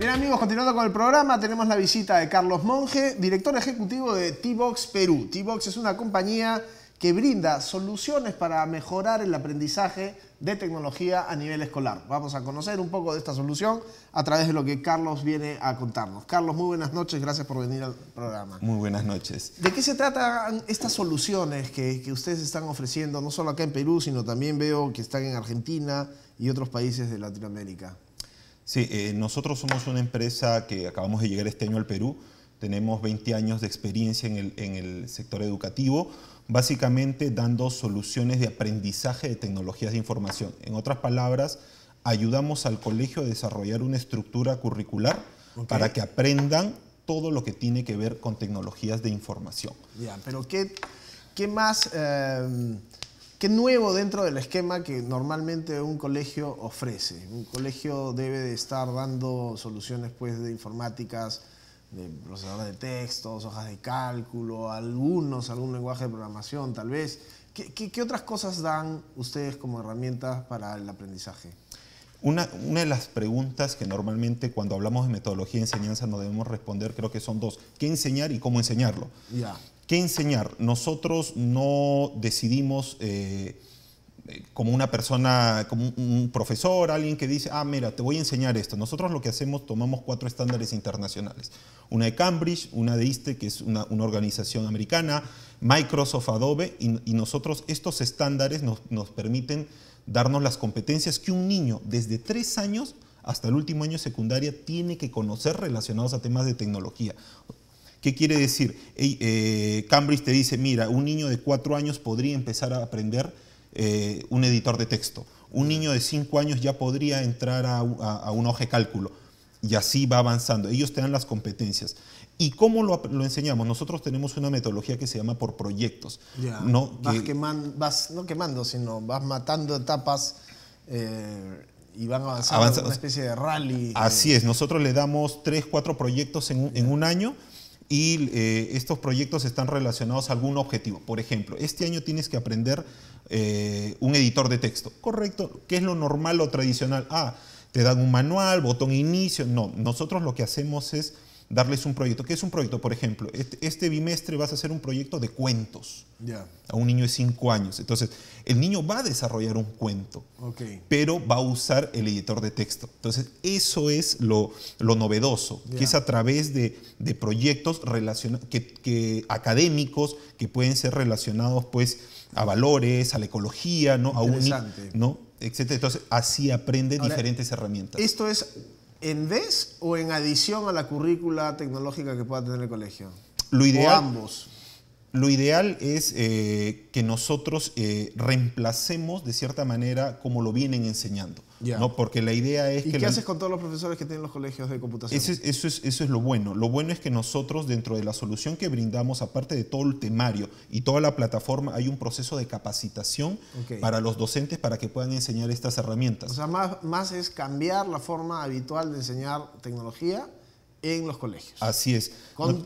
Bien amigos, continuando con el programa, tenemos la visita de Carlos Monge, director ejecutivo de T-Box Perú. T-Box es una compañía que brinda soluciones para mejorar el aprendizaje de tecnología a nivel escolar. Vamos a conocer un poco de esta solución a través de lo que Carlos viene a contarnos. Carlos, muy buenas noches, gracias por venir al programa. Muy buenas noches. ¿De qué se tratan estas soluciones que, que ustedes están ofreciendo, no solo acá en Perú, sino también veo que están en Argentina y otros países de Latinoamérica? Sí, eh, nosotros somos una empresa que acabamos de llegar este año al Perú. Tenemos 20 años de experiencia en el, sector educativo, básicamente dando soluciones de aprendizaje de tecnologías de información. En otras palabras, ayudamos al colegio a desarrollar una estructura curricular para que aprendan todo lo que tiene que ver con tecnologías de información. Ya, pero ¿qué, qué más... Em, ¿Qué nuevo dentro del esquema que normalmente un colegio ofrece? Un colegio debe de estar dando soluciones pues, de informáticas, de procesador de textos, hojas de cálculo, algunos, algún lenguaje de programación tal vez. ¿Qué, otras cosas dan ustedes como herramientas para el aprendizaje? Una, de las preguntas que normalmente cuando hablamos de metodología de enseñanza no debemos responder creo que son dos. ¿Qué enseñar y cómo enseñarlo? Ya. ¿Qué enseñar? Nosotros no decidimos eh, eh, como una persona, como un profesor, alguien que dice, ah, mira, te voy a enseñar esto. Nosotros lo que hacemos, tomamos cuatro estándares internacionales. Una de Cambridge, una de ISTE, que es una, organización americana, Microsoft, Adobe, y, nosotros estos estándares nos, nos permiten darnos las competencias que un niño desde tres años hasta el último año de secundaria tiene que conocer relacionados a temas de tecnología. ¿Qué quiere decir? Eh, Cambridge te dice, mira, un niño de cuatro años podría empezar a aprender eh, un editor de texto. Un niño de cinco años ya podría entrar a, un a cálculo. Y así va avanzando. Ellos te dan las competencias. ¿Y cómo lo, enseñamos? Nosotros tenemos una metodología que se llama por proyectos. ¿no? Vas, que, no quemando, sino vas matando etapas eh, y van avanzando una especie de rally. Así es, nosotros le damos tres, cuatro proyectos en, en un año y eh, estos proyectos están relacionados a algún objetivo. Por ejemplo, este año tienes que aprender eh, un editor de texto. Correcto, ¿qué es lo normal o tradicional? Ah, te dan un manual, botón inicio. No, nosotros lo que hacemos es darles un proyecto. ¿Qué es un proyecto? Por ejemplo, este, este bimestre vas a hacer un proyecto de cuentos a un niño de 5 años. Entonces, el niño va a desarrollar un cuento, pero va a usar el editor de texto. Entonces, eso es lo, lo novedoso, que es a través de, proyectos que, académicos que pueden ser relacionados pues, a valores, a la ecología, ¿no? A un, ¿no? Etcétera. Entonces, así aprende diferentes herramientas. Esto es en vez o en adición a la currícula tecnológica que pueda tener el colegio? Lo ideal, ambos lo ideal es eh, que nosotros eh, reemplacemos de cierta manera como lo vienen enseñando. ¿no? Porque la idea es ¿Y ¿Qué haces con todos los profesores que tienen los colegios de computación? Eso es, lo bueno. Lo bueno es que nosotros dentro de la solución que brindamos, aparte de todo el temario y toda la plataforma, hay un proceso de capacitación para los docentes para que puedan enseñar estas herramientas. O sea, más, más es cambiar la forma habitual de enseñar tecnología en los colegios. Así es.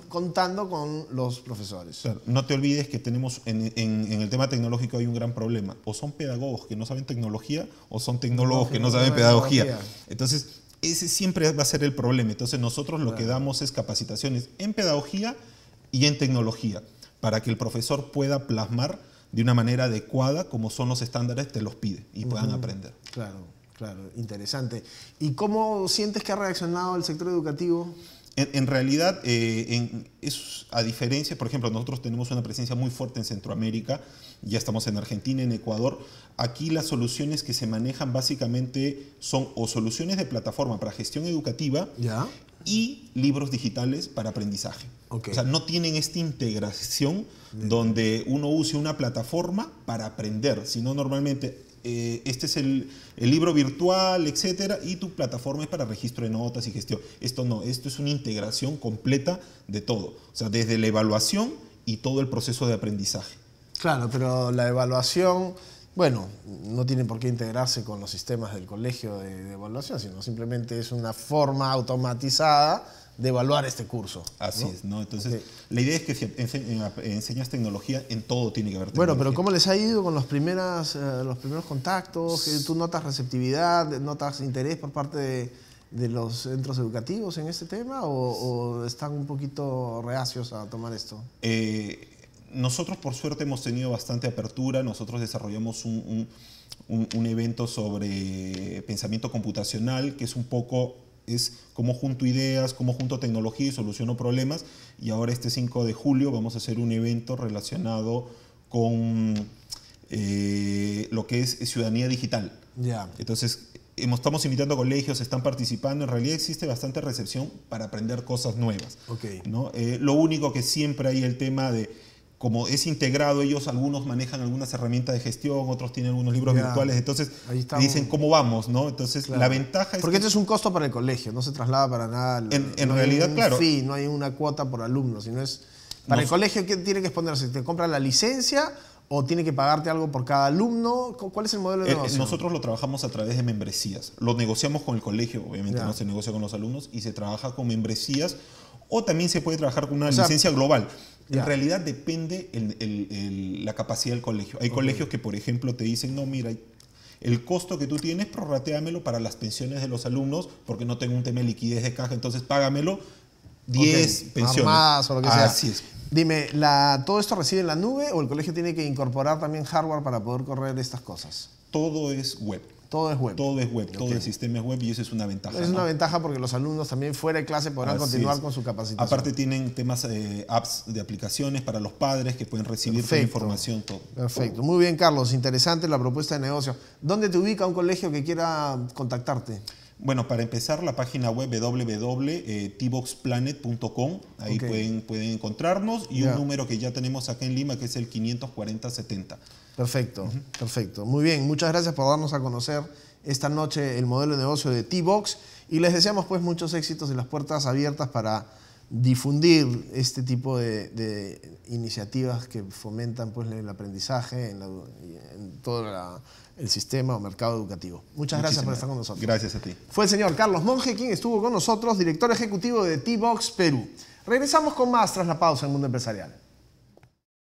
contando con los profesores. no te olvides que tenemos en, el tema tecnológico hay un gran problema. O son pedagogos que no saben tecnología o son tecnólogos que no, saben pedagogía. Entonces, ese siempre va a ser el problema. Entonces, nosotros lo que damos es capacitaciones en pedagogía y en tecnología para que el profesor pueda plasmar de una manera adecuada como son los estándares te los pide y puedan aprender. Claro. Claro, interesante. ¿Y cómo sientes que ha reaccionado el sector educativo? En, realidad, eh, es, a diferencia, por ejemplo, nosotros tenemos una presencia muy fuerte en Centroamérica, ya estamos en Argentina, en Ecuador. Aquí las soluciones que se manejan básicamente son o soluciones de plataforma para gestión educativa, ¿Ya? y libros digitales para aprendizaje. O sea, no tienen esta integración donde uno use una plataforma para aprender, sino normalmente eh, este es el, el, libro virtual, etcétera, y tu plataforma es para registro de notas y gestión. Esto no, esto es una integración completa de todo. O sea, desde la evaluación y todo el proceso de aprendizaje. Claro, pero la evaluación bueno, no tienen por qué integrarse con los sistemas del colegio de, evaluación, sino simplemente es una forma automatizada de evaluar este curso. Así es, ¿no? Entonces, la idea es que si enseñas tecnología, en todo tiene que haber tecnología. Bueno, pero ¿cómo les ha ido con los, primeras, eh, los primeros contactos? Eh, ¿Tú notas receptividad, notas interés por parte de, los centros educativos en este tema o, están un poquito reacios a tomar esto? Eh, nosotros por suerte hemos tenido bastante apertura, nosotros desarrollamos un, evento sobre pensamiento computacional, que es un poco, es cómo junto ideas, cómo junto tecnología y soluciono problemas, y ahora este 5 de julio vamos a hacer un evento relacionado con eh, lo que es ciudadanía digital. Ya. Entonces, estamos invitando a colegios, están participando, en realidad existe bastante recepción para aprender cosas nuevas. ¿no? Eh, lo único que siempre hay el tema de como es integrado, ellos algunos manejan algunas herramientas de gestión, otros tienen algunos libros virtuales, entonces dicen cómo vamos, ¿no? Entonces la ventaja es... Porque esto es un costo para el colegio, no se traslada para nada. al en, en realidad, claro. Sí, no hay una cuota por alumno, sino es... Para el colegio, ¿qué tiene que exponerse? ¿Te compra la licencia o tiene que pagarte algo por cada alumno? ¿Cuál es el modelo de eh, Nosotros lo trabajamos a través de membresías. Lo negociamos con el colegio, obviamente no se negocia con los alumnos, y se trabaja con membresías o también se puede trabajar con una licencia global. En realidad depende la capacidad del colegio. Hay colegios que, por ejemplo, te dicen, no, mira, el costo que tú tienes, prorrateamelo para las pensiones de los alumnos, porque no tengo un tema de liquidez de caja, entonces págamelo 10 pensiones. Más o lo que sea. Así es. Dime, ¿la, ¿todo esto reside en la nube o el colegio tiene que incorporar también hardware para poder correr estas cosas? Todo es web. Todo es web. Todo es web, todo el sistema es web y eso es una ventaja. Es una ventaja porque los alumnos también fuera de clase podrán continuar con su capacitación. Aparte tienen temas, eh, apps de aplicaciones para los padres que pueden recibir toda información. Todo. Perfecto. Muy bien, Carlos. Interesante la propuesta de negocio. ¿Dónde te ubica un colegio que quiera contactarte? Bueno, para empezar, la página web www.tboxplanet.com. Ahí pueden, pueden encontrarnos y un número que ya tenemos acá en Lima que es el 54070. Perfecto, perfecto. Muy bien, muchas gracias por darnos a conocer esta noche el modelo de negocio de T-Box y les deseamos pues muchos éxitos y las puertas abiertas para difundir este tipo de, iniciativas que fomentan pues el aprendizaje en, todo el sistema o mercado educativo. Muchas gracias por estar con nosotros. Gracias a ti. Fue el señor Carlos Monge quien estuvo con nosotros, director ejecutivo de T-Box Perú. Regresamos con más tras la pausa en Mundo Empresarial.